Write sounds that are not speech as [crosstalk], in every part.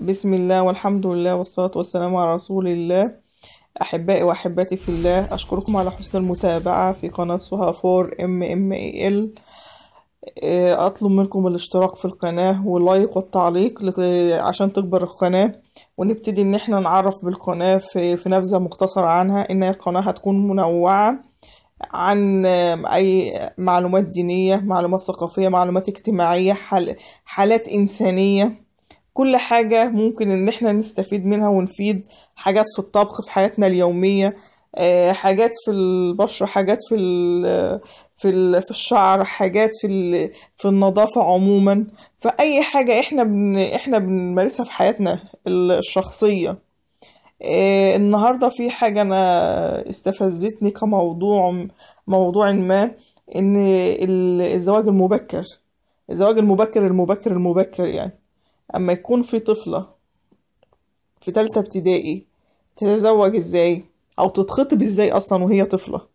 بسم الله والحمد لله والصلاة والسلام على رسول الله أحبائي وأحباتي في الله أشكركم على حسن المتابعة في قناة سهى فور ام ام اي ال أطلب منكم الاشتراك في القناة واللايك والتعليق عشان تكبر القناة ونبتدي إن احنا نعرف بالقناة في, في نبذة مختصرة عنها إن القناة هتكون منوعة عن أي معلومات دينية معلومات ثقافية معلومات اجتماعية حالات إنسانية كل حاجة ممكن إن إحنا نستفيد منها ونفيد حاجات في الطبخ في حياتنا اليومية آه، حاجات في البشرة حاجات في في, في الشعر حاجات في في النظافة عموما فأي حاجة إحنا بن إحنا بنمارسها في حياتنا الشخصية آه، النهاردة في حاجة أنا استفزتني كموضوع موضوع ما إن الزواج المبكر الزواج المبكر المبكر المبكر يعني أما يكون في طفلة في تالتة ابتدائي تتزوج ازاي أو تتخطب ازاي أصلا وهي طفلة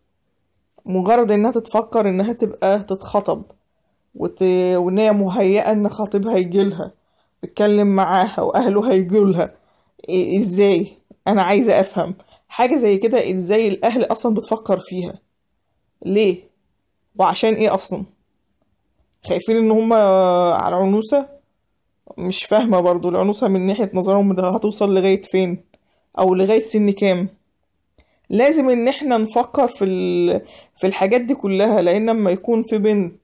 مجرد إنها تتفكر إنها تبقى تتخطب وت... وإن هي مهيئة إن خطيبها يجيلها بتكلم معاها وأهله هيجيلها إيه ازاي أنا عايزة أفهم حاجة زي كده ازاي الأهل أصلا بتفكر فيها ليه وعشان ايه أصلا خايفين ان هما على العنوسة مش فاهمة برضو العنوسة من ناحية نظرهم ده هتوصل لغاية فين أو لغاية سن كام لازم إن احنا نفكر في, ال... في الحاجات دي كلها لأن لما يكون في بنت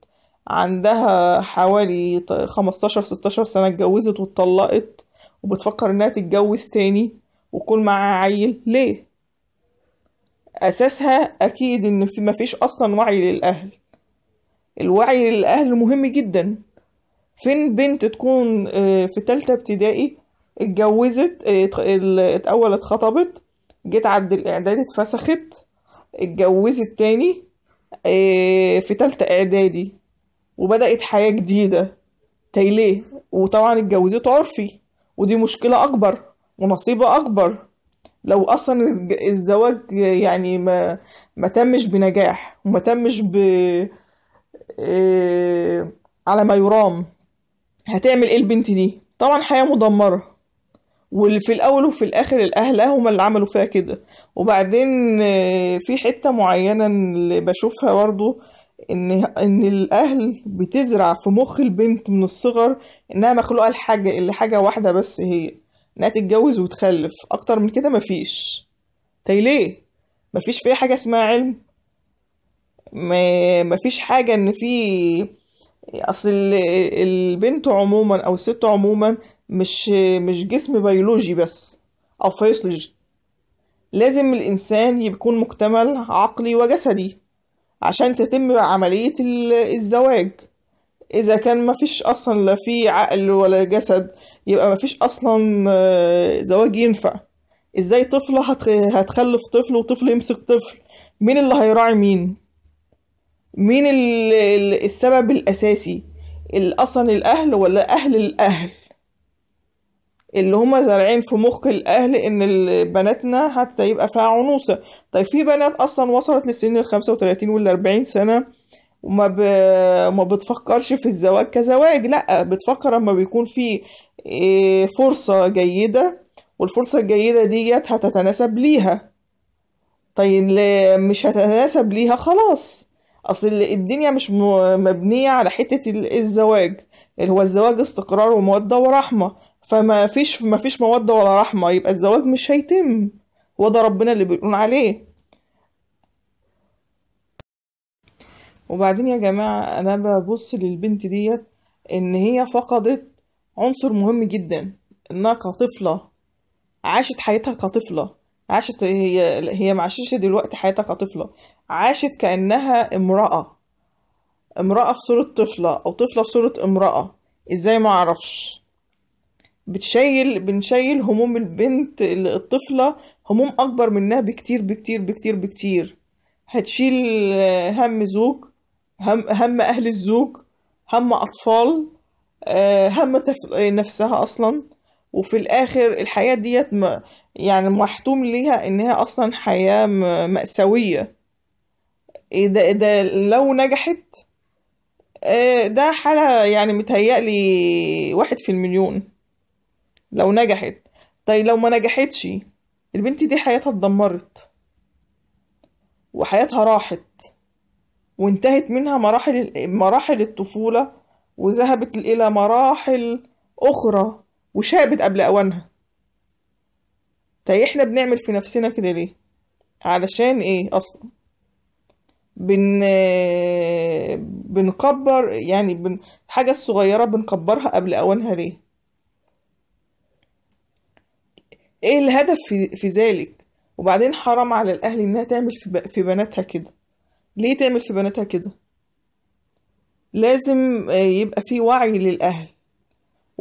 عندها حوالي 15 16 سنة اتجوزت واتطلقت وبتفكر انها تتجوز تاني ويكون معاها عيل ليه اساسها اكيد ان في مفيش اصلا وعي للاهل الوعي للاهل مهم جدا فين بنت تكون آه، في تالتة ابتدائي اتجوزت آه، الاول اتخطبت جيت عند الاعداد اتفسخت اتجوزت تاني آه، في تالتة اعدادي وبدأت حياة جديدة تايليه وطبعا اتجوزت عرفي ودي مشكلة أكبر ونصيبة أكبر لو أصلا الزواج يعني ما ما تمش بنجاح وما تمش ب على ما يرام هتعمل ايه البنت دي طبعا حياة مدمرة وفي الاول وفي الاخر الاهل هما اللي عملوا فيها كده وبعدين آه، في حتة معينة اللي بشوفها برضو ان ان الاهل بتزرع في مخ البنت من الصغر انها مخلوقه لحاجه لحاجه واحده بس هي انها تتجوز وتخلف اكتر من كده مفيش تي طيب ليه مفيش فيها حاجه اسمها علم مفيش حاجه ان في اصل البنت عموما او الست عموما مش مش جسم بيولوجي بس او فيسلوجي لازم الانسان يكون مكتمل عقلي وجسدي عشان تتم عملية الزواج اذا كان مفيش اصلا لا في عقل ولا جسد يبقى مفيش اصلا آه، زواج ينفع ازاي طفلة هتخلف طفل وطفل يمسك طفل مين اللي هيراعي مين مين السبب الأساسي أصلا الأهل ولا أهل الأهل اللي هما زارعين في مخ الأهل إن بناتنا حتى يبقى فيها عنوسة طيب في بنات أصلا وصلت لسن الخمسة وتلاتين والأربعين سنة وما ب... ما بتفكرش في الزواج كزواج لأ بتفكر أما بيكون في إيه، فرصة جيدة والفرصة الجيدة ديت هتتناسب ليها طيب مش هتتناسب ليها خلاص اصل الدنيا مش مبنيه على حته الزواج اللي هو الزواج استقرار وموده ورحمه فما فيش ما فيش موده ولا رحمه يبقى الزواج مش هيتم وده ربنا اللي بيقول عليه وبعدين يا جماعه انا ببص للبنت ديت ان هي فقدت عنصر مهم جدا انها كطفله عاشت حياتها كطفله عاشت هي هي عاشتش دلوقتي حياتها كطفلة عاشت كأنها امرأة امرأة في صورة طفلة أو طفلة في صورة امرأة ازاي ما اعرفش بتشيل بنشيل هموم البنت الطفلة هموم أكبر منها بكتير بكتير بكتير بكتير هتشيل هم زوج هم, هم أهل الزوج هم أطفال آه، هم نفسها أصلا وفي الاخر الحياة ديت م... يعني محتوم ليها انها اصلا حياة مأساوية إيه ده, إيه ده لو نجحت آه، ده حالة يعني متهيألي واحد في المليون لو نجحت طيب لو ما نجحتش البنت دي حياتها اتدمرت وحياتها راحت وانتهت منها مراحل مراحل الطفولة وذهبت إلى مراحل أخرى وشابت قبل أوانها طيب احنا بنعمل في نفسنا كده ليه علشان ايه اصلا بن بنكبر يعني بن... الحاجة الصغيرة بنكبرها قبل أوانها ليه ايه الهدف في, في ذلك وبعدين حرام على الأهل إنها تعمل في, ب... في بناتها كده ليه تعمل في بناتها كده لازم يبقى في وعي للأهل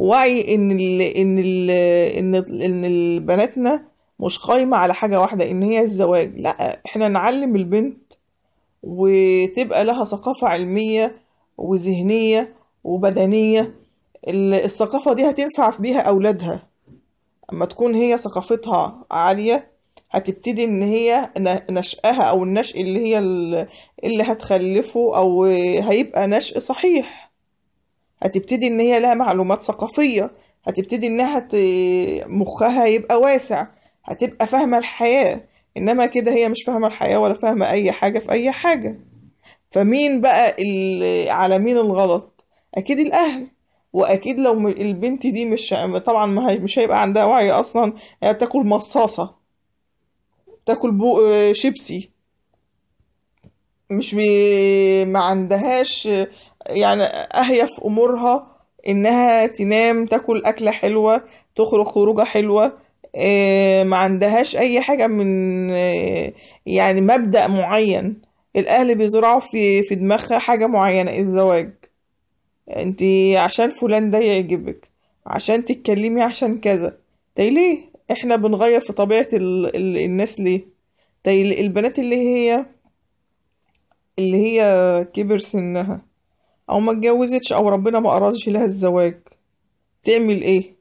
وعي ان الـ ان الـ ان الـ ان بناتنا مش قايمه على حاجه واحده ان هي الزواج لا احنا نعلم البنت وتبقى لها ثقافه علميه وذهنيه وبدنيه الثقافه دي هتنفع بيها اولادها اما تكون هي ثقافتها عاليه هتبتدي ان هي نشأها او النشء اللي هي اللي هتخلفه او هيبقى نشء صحيح هتبتدي ان هي لها معلومات ثقافية هتبتدي انها مخها يبقى واسع هتبقى فاهمة الحياة انما كده هي مش فاهمة الحياة ولا فاهمة اي حاجة في اي حاجة فمين بقى ال... على مين الغلط اكيد الاهل واكيد لو البنت دي مش طبعا مش هيبقى عندها وعي اصلا هي تاكل مصاصه تاكل بو آه، شيبسي مش بي... ما عندهاش يعني أهيف أمورها إنها تنام تاكل أكلة حلوة تخرج خروجة حلوة آه، ما عندهاش أي حاجة من آه، يعني مبدأ معين الأهل بيزرعوا في في دماغها حاجة معينة الزواج انت عشان فلان ده يعجبك عشان تتكلمي عشان كذا طيب ليه احنا بنغير في طبيعة ال... ال... الناس ليه طيب البنات اللي هي اللي هي كبر سنها او ما اتجوزتش او ربنا ما ارادش لها الزواج تعمل ايه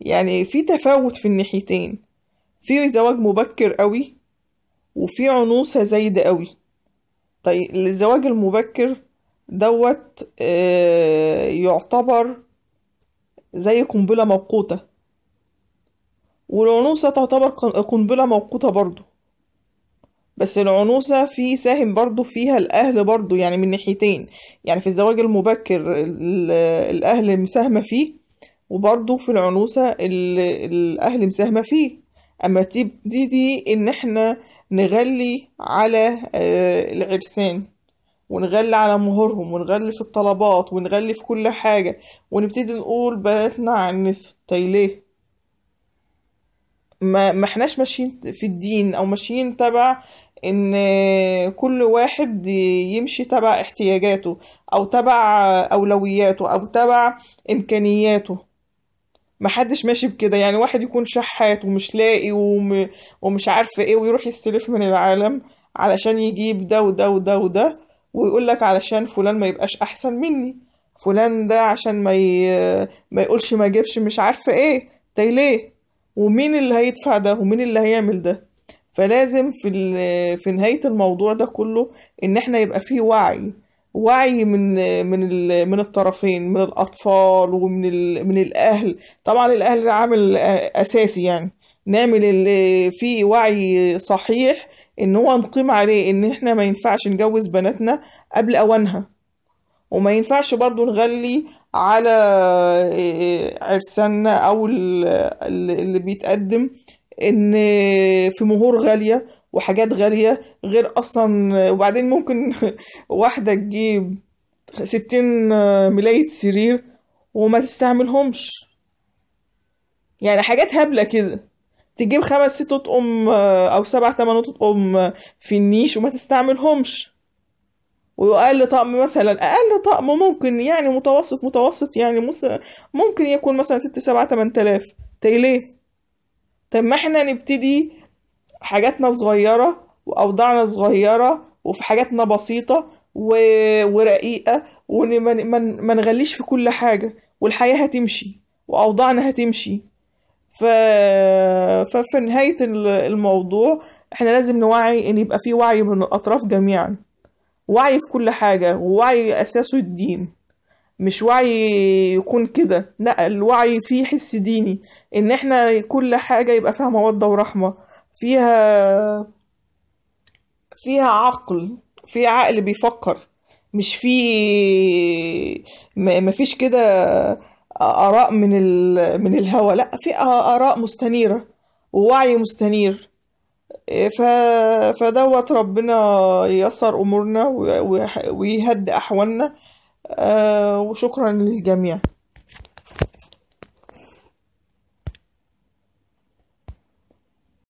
يعني في تفاوت في الناحيتين في زواج مبكر قوي وفي عنوسة زايدة قوي طيب الزواج المبكر دوت آه، يعتبر زي قنبلة موقوتة والعنوسة تعتبر قنبلة موقوتة برضو بس العنوسة في ساهم برضو فيها الأهل برضو يعني من ناحيتين يعني في الزواج المبكر الأهل مساهمة فيه وبرضو في العنوسة الأهل مساهمة فيه أما تبتدي إن إحنا نغلي على آه، العرسان ونغلي على مهورهم ونغلي في الطلبات ونغلي في كل حاجة ونبتدي نقول بناتنا عن طيب ليه ما ما احناش ماشيين في الدين او ماشيين تبع ان كل واحد يمشي تبع احتياجاته او تبع اولوياته او تبع امكانياته محدش ماشي بكده يعني واحد يكون شحات ومش لاقي وم... ومش عارف ايه ويروح يستلف من العالم علشان يجيب ده وده وده وده ويقول لك علشان فلان ما يبقاش احسن مني فلان ده عشان ما ي... ما يقولش ما جيبش مش عارفه ايه طيب ليه ومين اللي هيدفع ده ومين اللي هيعمل ده فلازم في في نهاية الموضوع ده كله إن إحنا يبقى فيه وعي وعي من من من الطرفين من الأطفال ومن من الأهل طبعا الأهل عامل أساسي يعني نعمل اللي في وعي صحيح إن هو نقيم عليه إن إحنا ما ينفعش نجوز بناتنا قبل أوانها وما ينفعش برضو نغلي على إيه، إيه، عرساننا أو اللي بيتقدم ان في مهور غاليه وحاجات غاليه غير اصلا وبعدين ممكن [laughs] واحده تجيب ستين ملاية سرير وما تستعملهمش يعني حاجات هبلة كده تجيب خمس ست اطقم آه، او سبع تمن تقوم آه، في النيش وما تستعملهمش واقل طقم مثلا اقل طقم ممكن يعني متوسط متوسط يعني ممكن يكون مثلا ست سبعة تمن تلاف ليه طب ما احنا نبتدي حاجاتنا صغيرة وأوضاعنا صغيرة وفي حاجاتنا بسيطة و... ورقيقة وما من... نغليش في كل حاجة والحياة هتمشي وأوضاعنا هتمشي ف... ففي نهاية الموضوع احنا لازم نوعي ان يبقى في وعي من الأطراف جميعا وعي في كل حاجة ووعي أساسه الدين مش وعي يكون كده لا الوعي فيه حس ديني ان احنا كل حاجة يبقى فيها مودة ورحمة فيها فيها عقل في عقل بيفكر مش في مفيش كده آراء من ال... من الهوى لا في آراء مستنيرة ووعي مستنير ف... فدوت ربنا ييسر أمورنا ويهدي أحوالنا آه، وشكرا للجميع